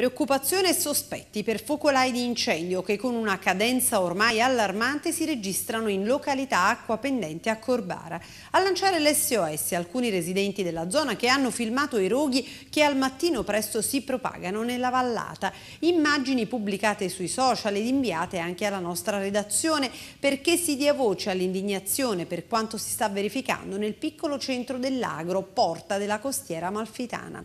Preoccupazione e sospetti per focolai di incendio che con una cadenza ormai allarmante si registrano in località Acqua Pendente a Corbara. A lanciare l'SOS alcuni residenti della zona che hanno filmato i roghi che al mattino presto si propagano nella vallata. Immagini pubblicate sui social ed inviate anche alla nostra redazione perché si dia voce all'indignazione per quanto si sta verificando nel piccolo centro dell'agro, porta della costiera malfitana.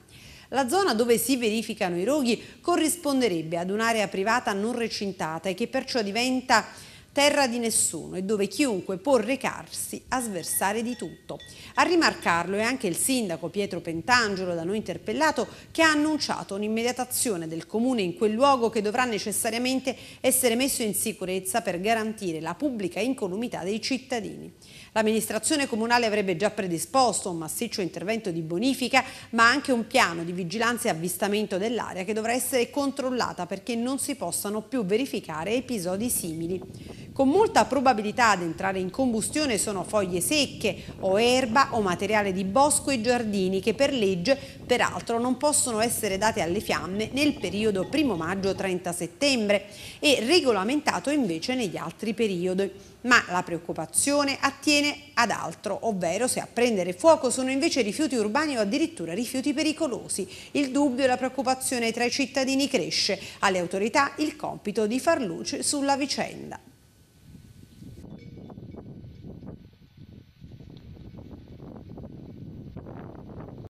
La zona dove si verificano i roghi corrisponderebbe ad un'area privata non recintata e che perciò diventa terra di nessuno e dove chiunque può recarsi a sversare di tutto. A rimarcarlo è anche il sindaco Pietro Pentangelo, da noi interpellato, che ha annunciato un'immediata azione del comune in quel luogo che dovrà necessariamente essere messo in sicurezza per garantire la pubblica incolumità dei cittadini. L'amministrazione comunale avrebbe già predisposto un massiccio intervento di bonifica, ma anche un piano di vigilanza e avvistamento dell'area che dovrà essere controllata perché non si possano più verificare episodi simili. Con molta probabilità ad entrare in combustione sono foglie secche o erba o materiale di bosco e giardini che per legge peraltro non possono essere date alle fiamme nel periodo 1 maggio-30 settembre e regolamentato invece negli altri periodi. Ma la preoccupazione attiene ad altro, ovvero se a prendere fuoco sono invece rifiuti urbani o addirittura rifiuti pericolosi. Il dubbio e la preoccupazione tra i cittadini cresce. Alle autorità il compito di far luce sulla vicenda.